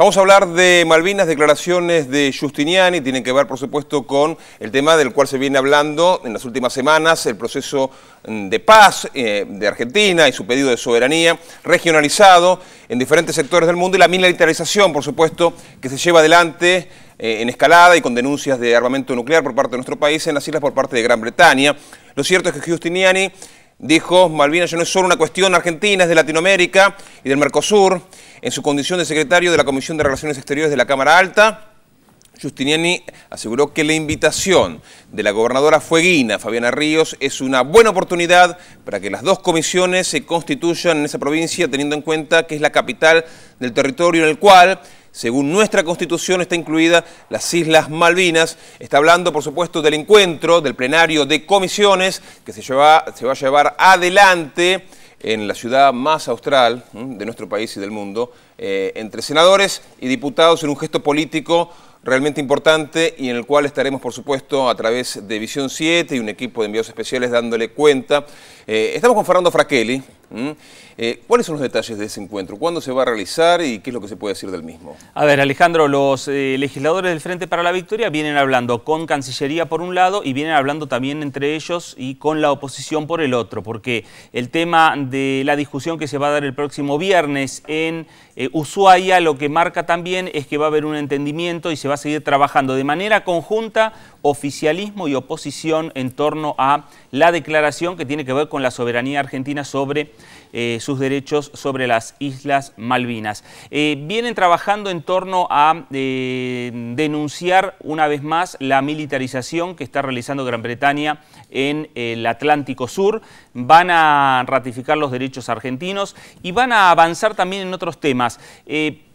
Vamos a hablar de Malvinas, declaraciones de Justiniani, tienen que ver por supuesto con el tema del cual se viene hablando en las últimas semanas, el proceso mm, de paz eh, de Argentina y su pedido de soberanía regionalizado en diferentes sectores del mundo y la militarización por supuesto que se lleva adelante eh, en escalada y con denuncias de armamento nuclear por parte de nuestro país en las islas por parte de Gran Bretaña. Lo cierto es que Justiniani dijo, Malvinas ya no es solo una cuestión argentina, es de Latinoamérica y del Mercosur. En su condición de secretario de la Comisión de Relaciones Exteriores de la Cámara Alta, Justiniani aseguró que la invitación de la gobernadora fueguina, Fabiana Ríos, es una buena oportunidad para que las dos comisiones se constituyan en esa provincia, teniendo en cuenta que es la capital del territorio en el cual según nuestra constitución está incluida las Islas Malvinas. Está hablando, por supuesto, del encuentro, del plenario de comisiones que se, se va a llevar adelante en la ciudad más austral de nuestro país y del mundo, eh, entre senadores y diputados en un gesto político realmente importante y en el cual estaremos, por supuesto, a través de Visión 7 y un equipo de envíos especiales dándole cuenta. Eh, estamos con Fernando Fraquelli. Eh, ¿Cuáles son los detalles de ese encuentro? ¿Cuándo se va a realizar y qué es lo que se puede decir del mismo? A ver, Alejandro, los eh, legisladores del Frente para la Victoria vienen hablando con Cancillería por un lado y vienen hablando también entre ellos y con la oposición por el otro, porque el tema de la discusión que se va a dar el próximo viernes en Ushuaia lo que marca también es que va a haber un entendimiento y se va a seguir trabajando de manera conjunta oficialismo y oposición en torno a la declaración que tiene que ver con la soberanía argentina sobre eh, sus derechos sobre las Islas Malvinas. Eh, vienen trabajando en torno a eh, denunciar una vez más la militarización que está realizando Gran Bretaña en el Atlántico Sur, van a ratificar los derechos argentinos y van a avanzar también en otros temas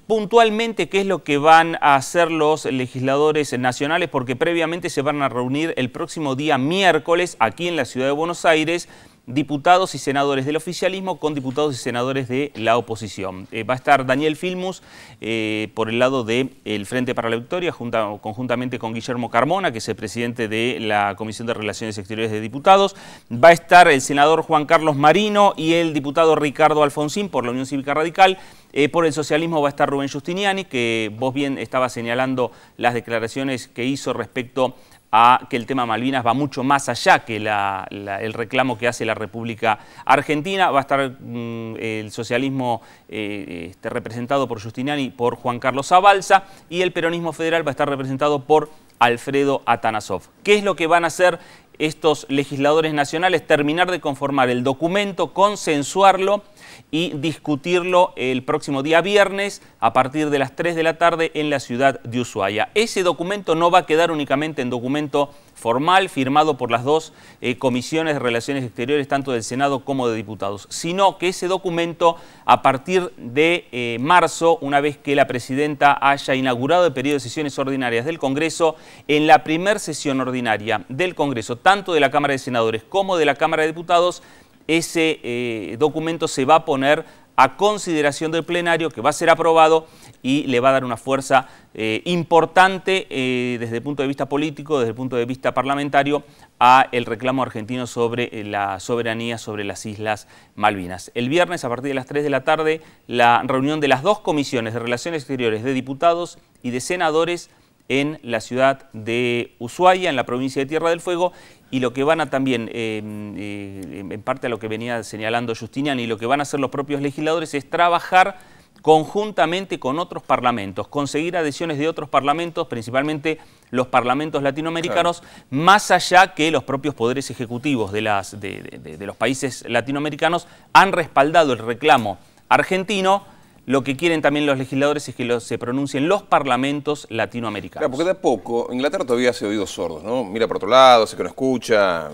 puntualmente qué es lo que van a hacer los legisladores nacionales, porque previamente se van a reunir el próximo día miércoles aquí en la ciudad de Buenos Aires diputados y senadores del oficialismo con diputados y senadores de la oposición. Eh, va a estar Daniel Filmus eh, por el lado del Frente para la Victoria, conjuntamente con Guillermo Carmona, que es el presidente de la Comisión de Relaciones Exteriores de Diputados. Va a estar el senador Juan Carlos Marino y el diputado Ricardo Alfonsín por la Unión Cívica Radical. Eh, por el socialismo va a estar Rubén Justiniani, que vos bien estabas señalando las declaraciones que hizo respecto a que el tema Malvinas va mucho más allá que el reclamo que hace la República Argentina. Va a estar mm, el socialismo eh, este, representado por Justiniani, por Juan Carlos Zabalza y el peronismo federal va a estar representado por Alfredo Atanasov. ¿Qué es lo que van a hacer estos legisladores nacionales, terminar de conformar el documento, consensuarlo y discutirlo el próximo día viernes a partir de las 3 de la tarde en la ciudad de Ushuaia. Ese documento no va a quedar únicamente en documento formal firmado por las dos eh, comisiones de Relaciones Exteriores, tanto del Senado como de Diputados, sino que ese documento a partir de eh, marzo, una vez que la Presidenta haya inaugurado el periodo de sesiones ordinarias del Congreso, en la primer sesión ordinaria del Congreso, tanto de la Cámara de Senadores como de la Cámara de Diputados, ese eh, documento se va a poner a consideración del plenario que va a ser aprobado y le va a dar una fuerza eh, importante eh, desde el punto de vista político, desde el punto de vista parlamentario, a el reclamo argentino sobre eh, la soberanía sobre las Islas Malvinas. El viernes a partir de las 3 de la tarde, la reunión de las dos comisiones de Relaciones Exteriores de Diputados y de Senadores en la ciudad de Ushuaia, en la provincia de Tierra del Fuego, y lo que van a también, eh, eh, en parte a lo que venía señalando Justinian, y lo que van a hacer los propios legisladores es trabajar conjuntamente con otros parlamentos, conseguir adhesiones de otros parlamentos, principalmente los parlamentos latinoamericanos, más allá que los propios poderes ejecutivos de, las, de los países latinoamericanos han respaldado el reclamo argentino lo que quieren también los legisladores es que los se pronuncien los parlamentos latinoamericanos. porque de a poco Inglaterra todavía se oídos sordos, ¿no? Mira por otro lado, hace que no escucha,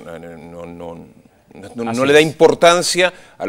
no, no no, le da importancia a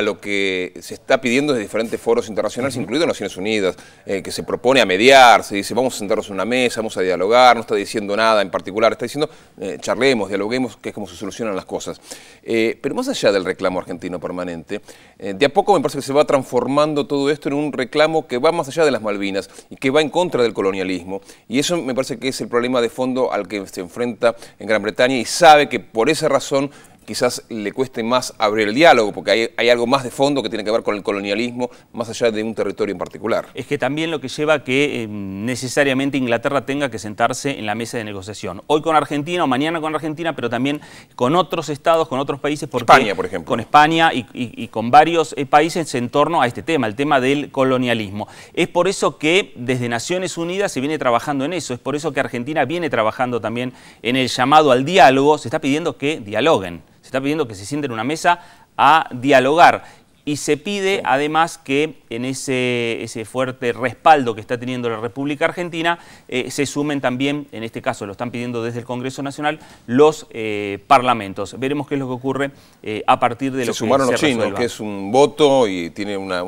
lo, que se está pidiendo desde diferentes foros internacionales, incluidos incluido Naciones Unidas, eh, que se propone a mediar, se dice vamos a sentarnos en una mesa, vamos a dialogar, no está diciendo nada en particular, está diciendo eh, charlemos, dialoguemos, que es como se solucionan las cosas. Eh, pero más allá del reclamo argentino permanente, de a poco me parece que se va transformando todo esto en un reclamo que va más allá de las Malvinas y que va en contra del colonialismo. Y eso me parece que es el problema de fondo al que se enfrenta en Gran Bretaña y sabe que por esa razón quizás le cueste más abrir el diálogo, porque hay, algo más de fondo que tiene que ver con el colonialismo, más allá de un territorio en particular. Es que también lo que lleva a que eh, necesariamente Inglaterra tenga que sentarse en la mesa de negociación. Hoy con Argentina o mañana con Argentina, pero también con otros estados, con otros países. con España, por ejemplo. Con España y, con varios eh, países en torno a este tema, el tema del colonialismo. Es por eso que desde Naciones Unidas se viene trabajando en eso, es por eso que Argentina viene trabajando también en el llamado al diálogo, se está pidiendo que dialoguen está pidiendo que se sienten en una mesa a dialogar y se pide además que en ese, ese, fuerte respaldo que está teniendo la República Argentina eh, se sumen también, en este caso lo están pidiendo desde el Congreso Nacional, los eh, parlamentos. Veremos qué es lo que ocurre eh, a partir de lo que se sumaron los chinos, que es un voto y tiene una,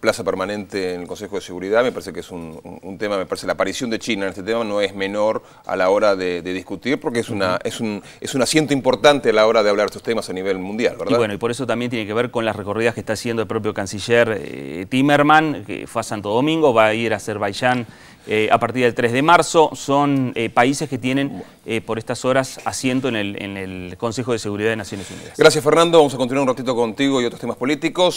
plaza permanente en el Consejo de Seguridad. Me parece que es un, tema, me parece la aparición de China en este tema no es menor a la hora de, discutir porque es, una, es, un, es un asiento importante a la hora de hablar de estos temas a nivel mundial, ¿verdad? Y bueno, y por eso también tiene que ver con las recorridas que está haciendo el propio canciller eh, Timerman, que fue a Santo Domingo, va a ir a Azerbaiyán eh, a partir del 3 de marzo. Son eh, países que tienen por estas horas asiento en el Consejo de Seguridad de Naciones Unidas. Gracias Fernando, vamos a continuar un ratito contigo y otros temas políticos.